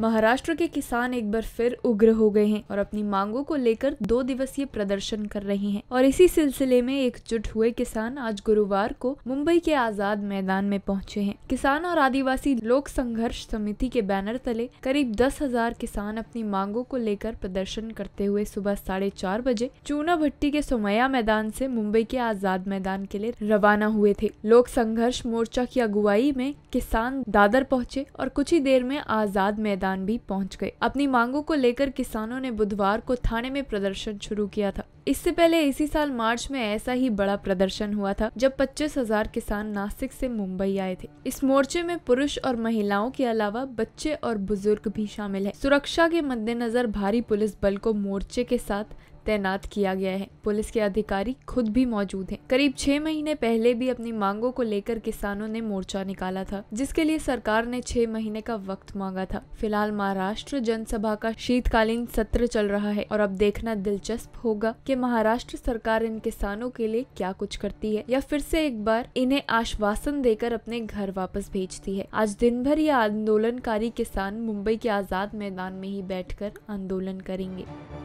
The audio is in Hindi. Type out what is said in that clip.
महाराष्ट्र के किसान एक बार फिर उग्र हो गए हैं और अपनी मांगों को लेकर दो दिवसीय प्रदर्शन कर रहे हैं और इसी सिलसिले में एकजुट हुए किसान आज गुरुवार को मुंबई के आजाद मैदान में पहुंचे हैं किसान और आदिवासी लोक संघर्ष समिति के बैनर तले करीब दस हजार किसान अपनी मांगों को लेकर प्रदर्शन करते हुए सुबह साढ़े चार बजे चूना भट्टी के सोमया मैदान से मुंबई के आजाद मैदान के लिए रवाना हुए थे लोक संघर्ष मोर्चा की अगुवाई में किसान दादर पहुंचे और कुछ ही देर में आजाद मैदान मैदान भी पहुंच गए अपनी मांगों को लेकर किसानों ने बुधवार को थाने में प्रदर्शन शुरू किया था इससे पहले इसी साल मार्च में ऐसा ही बड़ा प्रदर्शन हुआ था जब पच्चीस हजार किसान नासिक से मुंबई आए थे इस मोर्चे में पुरुष और महिलाओं के अलावा बच्चे और बुजुर्ग भी शामिल है सुरक्षा के मद्देनजर भारी पुलिस बल को मोर्चे के साथ तैनात किया गया है पुलिस के अधिकारी खुद भी मौजूद हैं। करीब छह महीने पहले भी अपनी मांगों को लेकर किसानों ने मोर्चा निकाला था जिसके लिए सरकार ने छह महीने का वक्त मांगा था फिलहाल महाराष्ट्र जनसभा का शीतकालीन सत्र चल रहा है और अब देखना दिलचस्प होगा की महाराष्ट्र सरकार इन किसानों के लिए क्या कुछ करती है या फिर से एक बार इन्हें आश्वासन देकर अपने घर वापस भेजती है आज दिन भर ये आंदोलनकारी किसान मुंबई के आजाद मैदान में ही बैठकर आंदोलन करेंगे